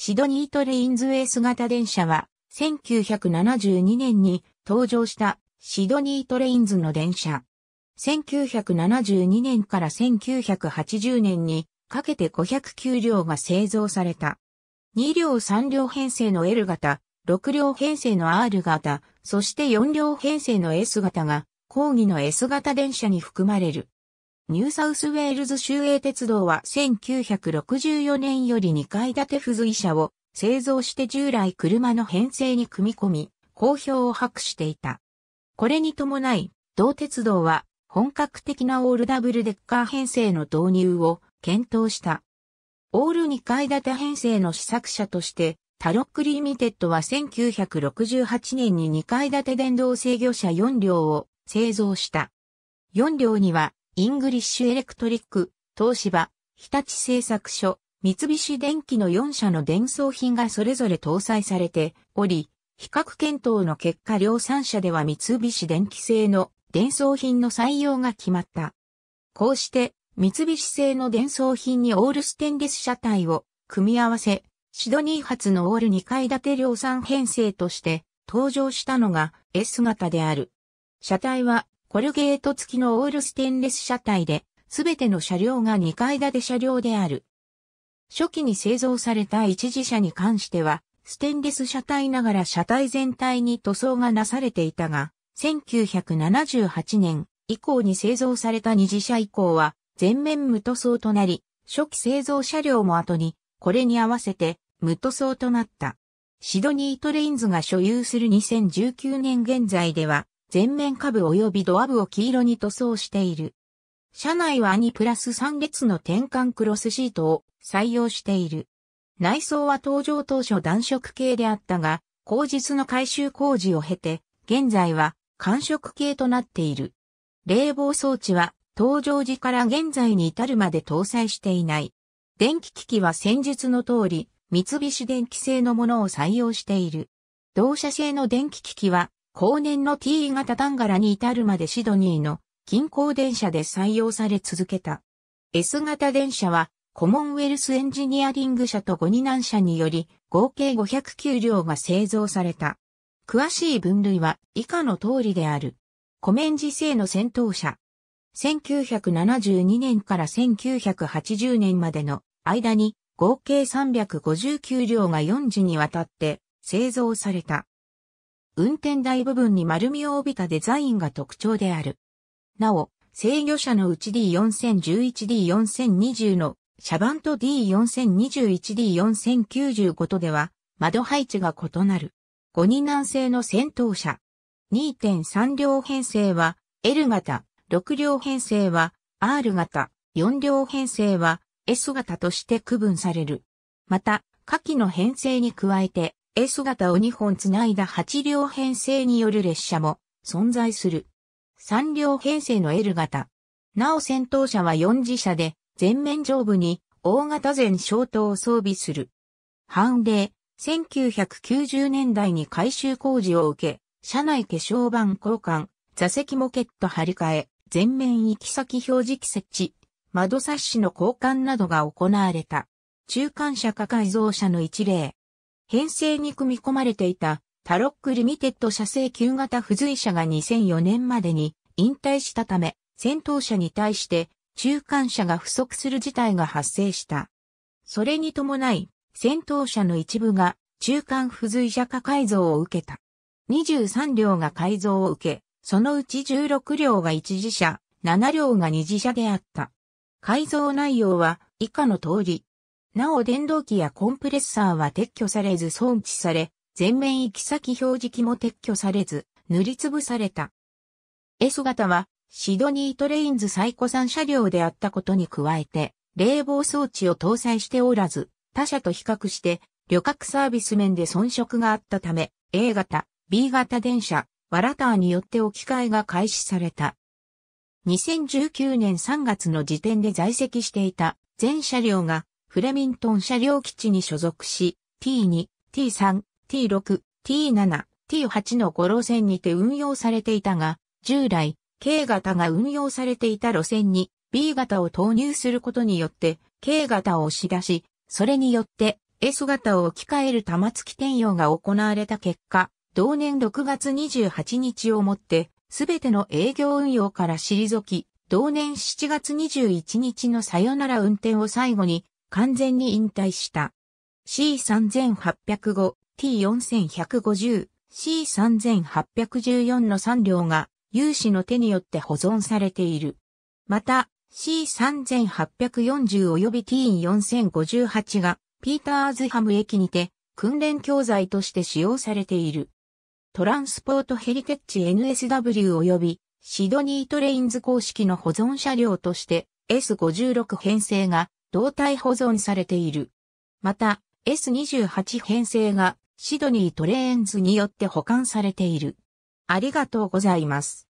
シドニートレインズエース型電車は、1972年に登場したシドニートレインズの電車。1972年から1980年にかけて509両が製造された。2両3両編成の L 型、6両編成の R 型、そして4両編成の S 型が、講義の S 型電車に含まれる。ニューサウスウェールズ州営鉄道は1964年より2階建て付随車を製造して従来車の編成に組み込み、好評を博していた。これに伴い、同鉄道は本格的なオールダブルデッカー編成の導入を検討した。オール2階建て編成の試作車として、タロックリミテッドは1968年に2階建て電動制御車4両を製造した。4両にはイングリッシュエレクトリック、東芝、日立製作所、三菱電機の4社の伝送品がそれぞれ搭載されており、比較検討の結果量産社では三菱電機製の伝送品の採用が決まった。こうして、三菱製の伝送品にオールステンレス車体を組み合わせ、シドニー発のオール2階建て量産編成として登場したのが S 型である。車体はコルゲート付きのオールステンレス車体で、すべての車両が2階建て車両である。初期に製造された一次車に関しては、ステンレス車体ながら車体全体に塗装がなされていたが、1978年以降に製造された二次車以降は、全面無塗装となり、初期製造車両も後に、これに合わせて、無塗装となった。シドニートレインズが所有する2019年現在では、前面下部及びドア部を黄色に塗装している。車内は2プラス3列の転換クロスシートを採用している。内装は登場当初暖色系であったが、後日の改修工事を経て、現在は寒色系となっている。冷房装置は登場時から現在に至るまで搭載していない。電気機器は先日の通り、三菱電機製のものを採用している。同社製の電気機器は後年の T 型タンガラに至るまでシドニーの近郊電車で採用され続けた。S 型電車はコモンウェルスエンジニアリング社とゴニナン社により合計509両が製造された。詳しい分類は以下の通りである。コメンジ製の戦闘車。1972年から1980年までの間に合計359両が4時にわたって製造された。運転台部分に丸みを帯びたデザインが特徴である。なお、制御車のうち D4011D4020 の車番と D4021D4095 とでは窓配置が異なる。5人男性の先頭車。2.3両編成は L 型、6両編成は R 型、4両編成は S 型として区分される。また、下記の編成に加えて、A 姿を2本つないだ8両編成による列車も存在する。3両編成の L 型。なお先頭車は4次車で、前面上部に大型前消灯を装備する。判例、1990年代に改修工事を受け、車内化粧板交換、座席モケット張り替え、前面行き先表示器設置、窓サッシの交換などが行われた。中間車か改造車の一例。編成に組み込まれていたタロックリミテッド社製旧型付随車が2004年までに引退したため、戦闘車に対して中間車が不足する事態が発生した。それに伴い、戦闘車の一部が中間付随車化改造を受けた。23両が改造を受け、そのうち16両が一次車、7両が二次車であった。改造内容は以下の通り、なお電動機やコンプレッサーは撤去されず装置され、前面行き先表示器も撤去されず、塗りつぶされた。S 型は、シドニートレインズ最古産車両であったことに加えて、冷房装置を搭載しておらず、他社と比較して、旅客サービス面で遜色があったため、A 型、B 型電車、ワラターによって置き換えが開始された。2019年3月の時点で在籍していた全車両がフレミントン車両基地に所属し、T2、T3、T6、T7、T8 の5路線にて運用されていたが、従来、K 型が運用されていた路線に B 型を投入することによって K 型を押し出し、それによって S 型を置き換える玉突き転用が行われた結果、同年6月28日をもって、すべての営業運用から退き、同年7月21日のさよなら運転を最後に、完全に引退した。C3805、T4150、C3814 の3両が有志の手によって保存されている。また、C3840 及び T4058 がピーターズハム駅にて訓練教材として使用されている。トランスポートヘリテッチ NSW 及びシドニートレインズ公式の保存車両として S56 編成が動態保存されている。また、S28 編成がシドニートレーンズによって保管されている。ありがとうございます。